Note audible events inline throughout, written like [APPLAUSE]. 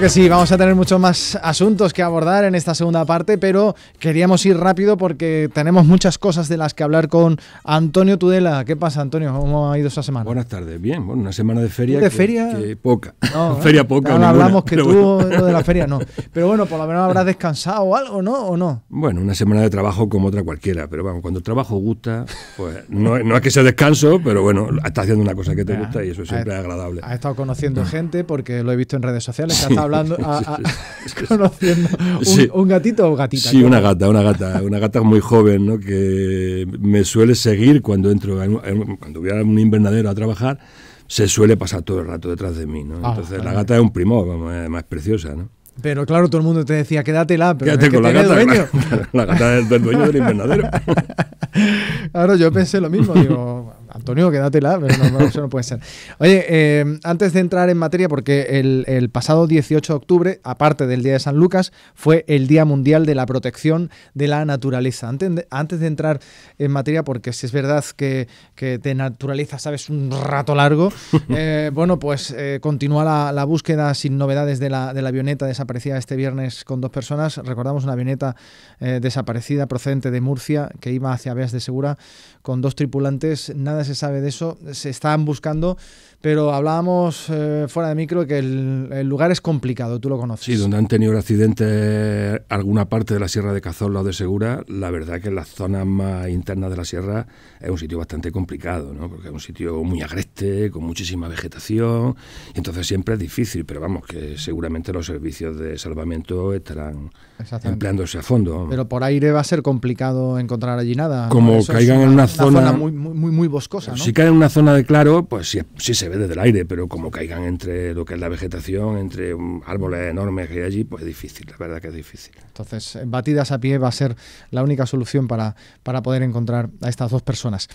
que sí, vamos a tener muchos más asuntos que abordar en esta segunda parte, pero queríamos ir rápido porque tenemos muchas cosas de las que hablar con Antonio Tudela. ¿Qué pasa, Antonio? ¿Cómo ha ido esa semana? Buenas tardes, bien. Bueno, una semana de feria. ¿De [LAUGHS] feria? poca. feria poca. hablamos que tú lo de la feria no. [LAUGHS] Pero bueno, por lo menos habrás descansado o algo, ¿no? ¿O no? Bueno, una semana de trabajo como otra cualquiera, pero bueno, cuando el trabajo gusta, pues no, no es que sea descanso, pero bueno, estás haciendo una cosa que te gusta y eso siempre es agradable. ha estado conociendo gente porque lo he visto en redes sociales. [LAUGHS] hablando, un, gatito o gatita. Sí, una gata, una gata, una gata muy joven, ¿no? Que me suele seguir cuando entro, cuando voy a un invernadero a trabajar, se suele pasar todo el rato detrás de mí, ¿no? Ah, Entonces la gata es un primo, es más preciosa, ¿no? Pero claro, todo el mundo te decía, quédatela, pero Quédate que la gata, dueño. [LAUGHS] La, del dueño del invernadero. Ahora [LAUGHS] yo pensé lo mismo, digo, [LAUGHS] Antonio, quédatela, pero eso no puede ser. Oye, eh, antes de entrar en materia, porque el, pasado 18 de octubre, aparte del Día de San Lucas, fue el Día Mundial de la Protección de la Naturaleza. Antes de, entrar en materia, porque si es verdad que, te de sabes un rato largo, [LAUGHS] eh, bueno, pues eh, continúa la, búsqueda sin novedades de la, de la avioneta desaparecida este viernes con dos personas. Recordamos una avioneta desaparecida procedente de Murcia que iba hacia Beas de Segura con dos tripulantes. Nada se sabe de eso, se están buscando, pero hablábamos eh, fuera de micro que el, lugar es complicado, tú lo conoces. Sí, donde han tenido accidentes accidente alguna parte de la Sierra de Cazorla o de Segura, la verdad que la zona más interna de la sierra es un sitio bastante complicado, ¿no? porque es un sitio muy agreste, con muchísima vegetación, y entonces siempre es difícil, pero vamos, que seguramente los servicios de salvamento estarán empleándose a fondo. Pero por aire va a ser complicado encontrar allí nada. Como caigan en una, zona, muy, muy, muy, boscosa. Si caen en una zona de claro, pues sí, se ve desde el aire, pero como caigan entre lo que es la vegetación, entre árboles enormes que hay allí, pues es difícil, la verdad que es difícil. Entonces, eh, batidas a pie va a ser la única solución para, para poder encontrar a estas dos personas.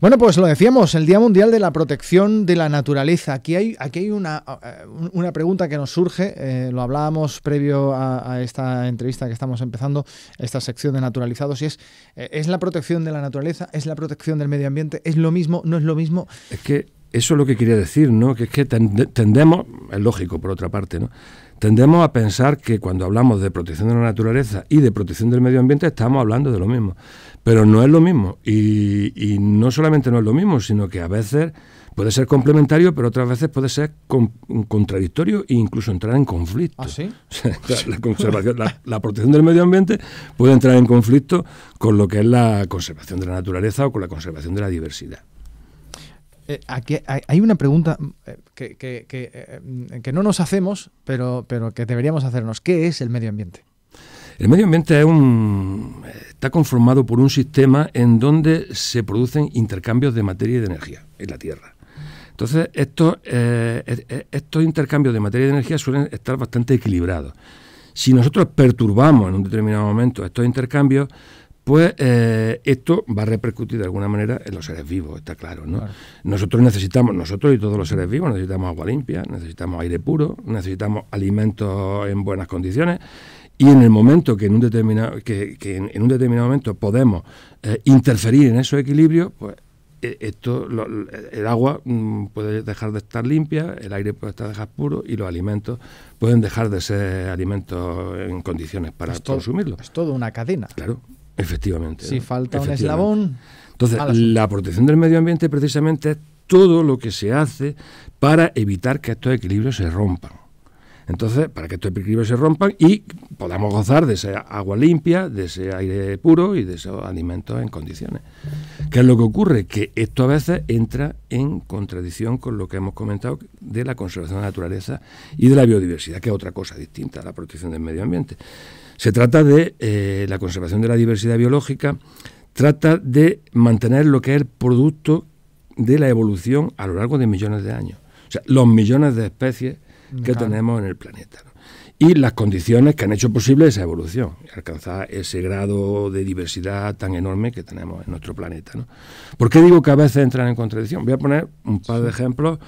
Bueno, pues lo decíamos, el Día Mundial de la Protección de la Naturaleza. Aquí hay, aquí hay una, eh, una pregunta que nos surge, eh, lo hablábamos previo a, esta entrevista que estamos empezando, esta sección de naturalizados, y es, ¿es la protección de la naturaleza? ¿Es la protección del medio ambiente? ¿Es lo mismo, no es lo mismo. Es que eso es lo que quería decir, ¿no? Que es que tendemos, es lógico por otra parte, ¿no? Tendemos a pensar que cuando hablamos de protección de la naturaleza y de protección del medio ambiente estamos hablando de lo mismo. Pero no es lo mismo. Y, y no solamente no es lo mismo, sino que a veces Puede ser complementario, pero otras veces puede ser contradictorio e incluso entrar en conflicto. ¿Ah, sí? [LAUGHS] la, conservación, la, protección del medio ambiente puede entrar en conflicto con lo que es la conservación de la naturaleza o con la conservación de la diversidad. Eh, aquí hay una pregunta mm, eh, eh, que, no nos hacemos, pero, pero que deberíamos hacernos. ¿Qué es el medio ambiente? El medio ambiente es un, está conformado por un sistema en donde se producen intercambios de materia y de energía en la Tierra. Entonces, estos, eh, estos intercambios de materia y energía suelen estar bastante equilibrados. Si nosotros perturbamos en un determinado momento estos intercambios, pues eh, esto va a repercutir de alguna manera en los seres vivos, está claro, ¿no? Nosotros necesitamos, nosotros y todos los seres vivos, necesitamos agua limpia, necesitamos aire puro, necesitamos alimentos en buenas condiciones y en el momento que en un determinado que, en, un determinado momento podemos eh, interferir en esos equilibrios pues eh, esto, el agua mm, puede dejar de estar limpia, el aire puede estar dejar puro y los alimentos pueden dejar de ser alimentos en condiciones para consumirlo. Es todo una cadena. Claro, efectivamente. Si falta un eslabón. Entonces, la protección del medio ambiente precisamente es todo lo que se hace para evitar que estos equilibrios se rompan. Entonces, para que estos equilibrios se rompan y podamos gozar de esa agua limpia, de ese aire puro y de esos alimentos en condiciones. ¿Qué es lo que ocurre? Que esto a veces entra en contradicción con lo que hemos comentado de la conservación de la naturaleza y de la biodiversidad, que es otra cosa distinta a la protección del medio ambiente. Se trata de eh, la conservación de la diversidad biológica, trata de mantener lo que es el producto de la evolución a lo largo de millones de años. O sea, los millones de especies que tenemos en el planeta. Y las condiciones que han hecho posible esa evolución, alcanzar ese grado de diversidad tan enorme que tenemos en nuestro planeta. ¿no? ¿Por qué digo que a veces entran en contradicción? Voy a poner un par de ejemplos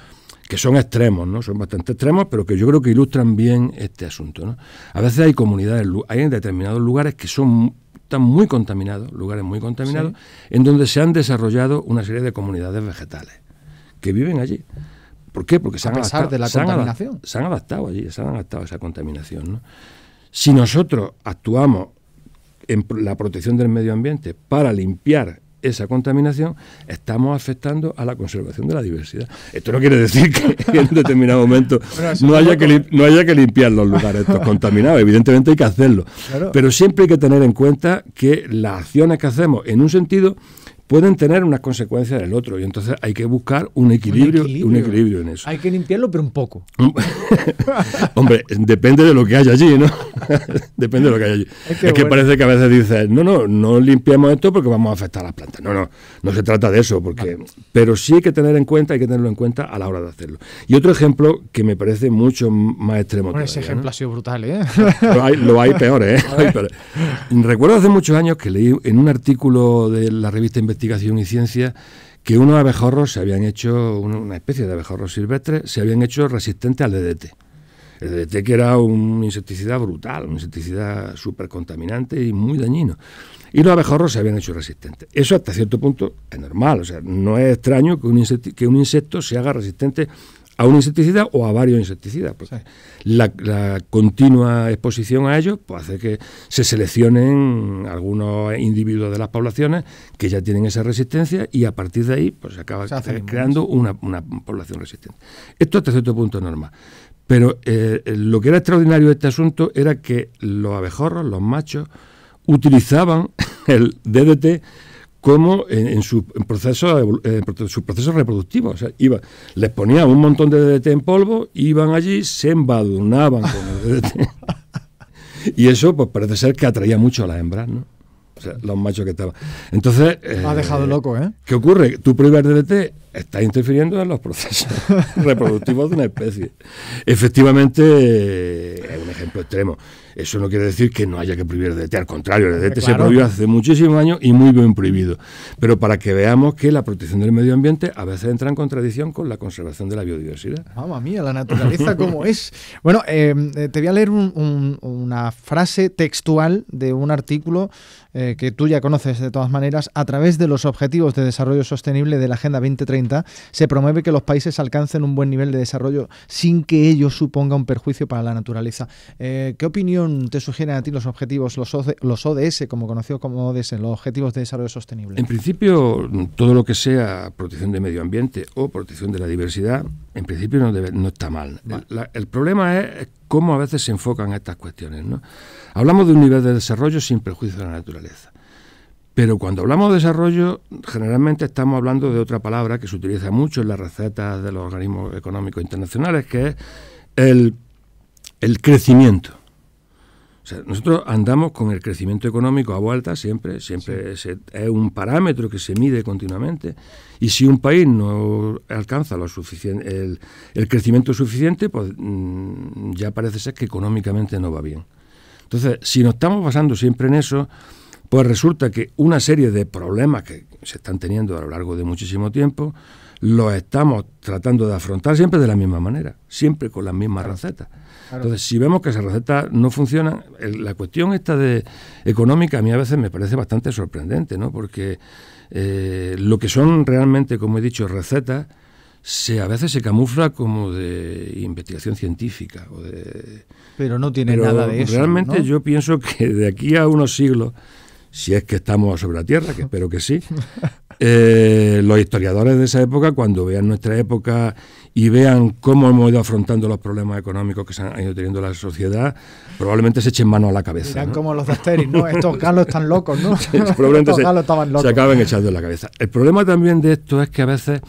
que son extremos, ¿no? Son bastante extremos, pero que yo creo que ilustran bien este asunto, ¿no? A veces hay comunidades, hay en determinados lugares que son están muy contaminados, lugares muy contaminados, en donde se han desarrollado una serie de comunidades vegetales que viven allí. ¿Por qué? Porque se han adaptado, de la se Han se adaptado allí, se han adaptado a esa contaminación. Si nosotros actuamos en la protección del medio ambiente para limpiar esa contaminación, estamos afectando a la conservación de la diversidad. Esto no quiere decir que [LAUGHS] en determinado momento [LAUGHS] no haya, que, no haya que limpiar los lugares contaminados, evidentemente hay que hacerlo. Pero siempre hay que tener en cuenta que las acciones que hacemos en un sentido pueden tener unas consecuencias en el otro. Y entonces hay que buscar un equilibrio, un en eso. Hay que limpiarlo, pero un poco. [LAUGHS] Hombre, depende de lo que haya allí, ¿no? [LAUGHS] depende de lo que haya allí. Es que, parece que a veces dices, no, no, no limpiemos esto porque vamos a afectar a las plantas. No, no, no se trata de eso, porque, pero sí hay que tener en cuenta, hay que tenerlo en cuenta a la hora de hacerlo. Y otro ejemplo que me parece mucho más extremo. Bueno, ese ejemplo ha sido brutal, ¿eh? [LAUGHS] Lo hay, peor, ¿eh? Recuerdo hace muchos años que leí en un artículo de la revista Investigación investigación y ciencia que unos abejorros se habían hecho, una especie de abejorros silvestres, se habían hecho resistentes al DDT. El DDT que era un insecticida brutal, un insecticida súper contaminante y muy dañino. Y los abejorros se habían hecho resistentes. Eso hasta cierto punto es normal, o sea, no es extraño que un insecto se haga resistente a un insecticida o a varios insecticidas. Pues la, continua exposición a ellos pues, hace que se seleccionen algunos individuos de las poblaciones que ya tienen esa resistencia y a partir de ahí pues, se acaba creando una, población resistente. Esto hasta cierto punto es normal. Pero eh, eh, lo que era extraordinario de este asunto era que los abejorros, los machos, utilizaban [LAUGHS] el DDT como en, su, proceso, en eh, su proceso reproductivo. O sea, les ponían un montón de DDT en polvo, iban allí, se embadurnaban con el DDT. [LAUGHS] y eso pues parece ser que atraía mucho a las hembras, ¿no? O sea, los machos que estaban. Entonces... ha dejado eh, loco, ¿eh? ¿Qué ocurre? Tú pruebas DDT está interfiriendo en los procesos [LAUGHS] reproductivos de una especie. Efectivamente, es un ejemplo extremo. Eso no quiere decir que no haya que prohibir el al contrario, el DDT se prohibió hace muchísimos años y muy bien prohibido. Pero para que veamos que la protección del medio ambiente a veces entra en contradicción con la conservación de la biodiversidad. Mamma mía, la naturaleza como es. Bueno, em, eh, te voy a leer una frase textual de un artículo eh, que tú ya conoces de todas maneras, a través de los Objetivos de Desarrollo Sostenible de la Agenda 2030 se promueve que los países alcancen un buen nivel de desarrollo sin que ello suponga un perjuicio para la naturaleza. Eh, ¿Qué opinión te sugieren a ti los objetivos, los, ODS, como conocidos como ODS, los Objetivos de Desarrollo Sostenible? En principio, todo lo que sea protección del medio ambiente o protección de la diversidad, en principio no, no está mal. El, problema es cómo a veces se enfocan estas cuestiones. Hablamos de un nivel de desarrollo sin perjuicio de la naturaleza. Pero cuando hablamos de desarrollo, generalmente estamos hablando de otra palabra que se utiliza mucho en las recetas de los organismos económicos internacionales, que es el, crecimiento. nosotros andamos con el crecimiento económico a vuelta siempre, siempre es un parámetro que se mide continuamente. Y si un país no alcanza lo suficiente, el, crecimiento suficiente, pues mm, ya parece ser que económicamente no va bien. Entonces, si nos estamos basando siempre en eso, pues resulta que una serie de problemas que se están teniendo a lo largo de muchísimo tiempo, los estamos tratando de afrontar siempre de la misma manera, siempre con las mismas recetas. Entonces, si vemos que esas recetas no funcionan, la cuestión esta de económica a mí a veces me parece bastante sorprendente, ¿no? Porque eh, lo que son realmente, como he dicho, recetas, se, a veces se camufla como de investigación científica. pero no tiene nada de eso. Realmente yo pienso que de aquí a unos siglos si es que estamos sobre la Tierra, que espero que sí, eh, los historiadores de esa época, cuando vean nuestra época y vean cómo hemos ido afrontando los problemas económicos que se han ido teniendo la sociedad, probablemente se echen mano a la cabeza. Sean como los de ¿no? Estos [LAUGHS] galos están locos, ¿no? [LAUGHS] probablemente Se acaban echando la cabeza. El problema también de esto es que a veces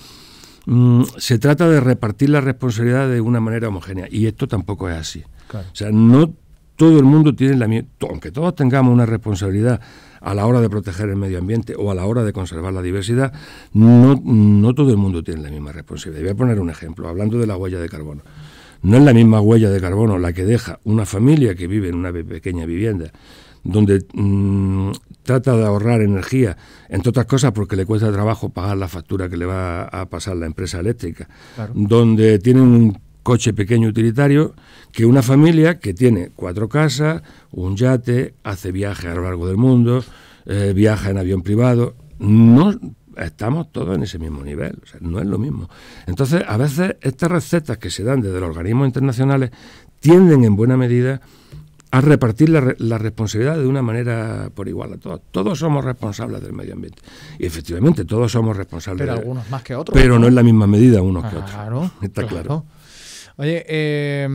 mm, se trata de repartir la responsabilidad de una manera homogénea, y esto tampoco es así. O sea, no todo el mundo tiene la misma, aunque todos tengamos una responsabilidad a la hora de proteger el medio ambiente o a la hora de conservar la diversidad, no, no todo el mundo tiene la misma responsabilidad. Voy a poner un ejemplo, hablando de la huella de carbono. No es la misma huella de carbono la que deja una familia que vive en una pequeña vivienda, donde mm, trata de ahorrar energía, entre otras cosas porque le cuesta trabajo pagar la factura que le va a pasar la empresa eléctrica, donde tienen un coche pequeño utilitario, que una familia que tiene cuatro casas, un yate, hace viajes a lo largo del mundo, eh, viaja en avión privado. No estamos todos en ese mismo nivel, no es lo mismo. Entonces, a veces estas recetas que se dan desde los organismos internacionales tienden en buena medida a repartir la, responsabilidad de una manera por igual a todos. Todos somos responsables del medio ambiente. Y efectivamente, todos somos responsables. Pero algunos más que otros. Pero no, es en la misma medida unos que otros. Ah, [LAUGHS] Está claro. Oye, eh,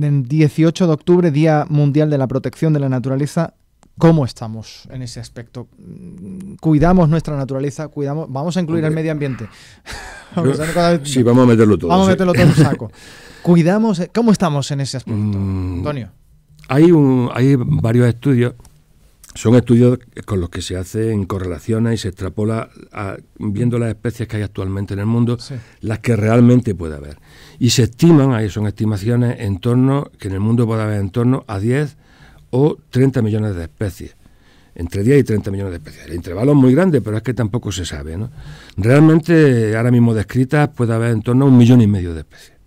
el 18 de octubre, Día Mundial de la Protección de la Naturaleza. ¿Cómo estamos en ese aspecto? Mm, ¿Cuidamos nuestra naturaleza? cuidamos ¿Vamos a incluir el medio ambiente? [LAUGHS] sí, vamos a meterlo todo. Vamos a meterlo todo en un saco. [LAUGHS] ¿Cuidamos? ¿Cómo estamos en ese aspecto, mm. Antonio? Hay, un, hay varios estudios son estudios con los que se hacen correlaciona y se extrapola viendo las especies que hay actualmente en el mundo, las que realmente puede haber. Y se estiman, ahí son estimaciones, en torno, que en el mundo puede haber en torno a 10 o 30 millones de especies. Entre 10 y 30 millones de especies. El intervalo es muy grande, pero es que tampoco se sabe. ¿no? Realmente, ahora mismo descritas, puede haber en torno a un millón y medio de especies.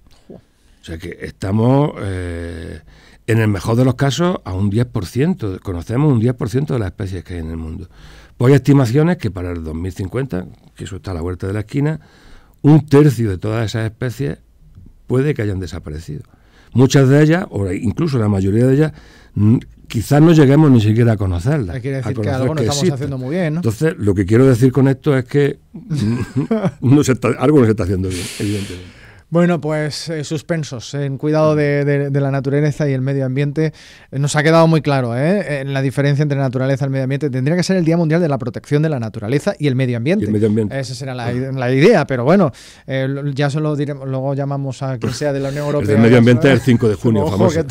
O sea que estamos, eh, en el mejor de los casos, a un 10%. Conocemos un 10% de las especies que hay en el mundo. Pues hay estimaciones que para el 2050, que eso está a la vuelta de la esquina, un tercio de todas esas especies puede que hayan desaparecido. Muchas de ellas, o incluso la mayoría de ellas, quizás no lleguemos ni siquiera a conocerlas. Quiere decir que algo no estamos haciendo muy bien, ¿no? Entonces, lo que quiero decir con esto es que [LAUGHS] no algo no se está haciendo bien, evidentemente. Bueno, pues eh, suspensos eh, en cuidado de, la naturaleza y el medio ambiente. Eh, nos ha quedado muy claro ¿eh? la diferencia entre naturaleza y el medio ambiente. Tendría que ser el Día Mundial de la Protección de la Naturaleza y el Medio Ambiente. Esa será la, ah. idea, pero bueno, ya solo diremos, luego llamamos a quien sea de la Unión Europea. el medio ambiente es el 5 de junio, famoso.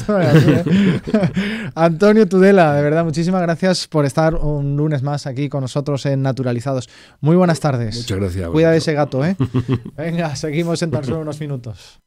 [LAUGHS] Antonio Tudela, de verdad, muchísimas gracias por estar un lunes más aquí con nosotros en Naturalizados. Muy buenas tardes. Muchas gracias. Cuida de ese gato, ¿eh? [LAUGHS] Venga, seguimos en unos minutos minutos.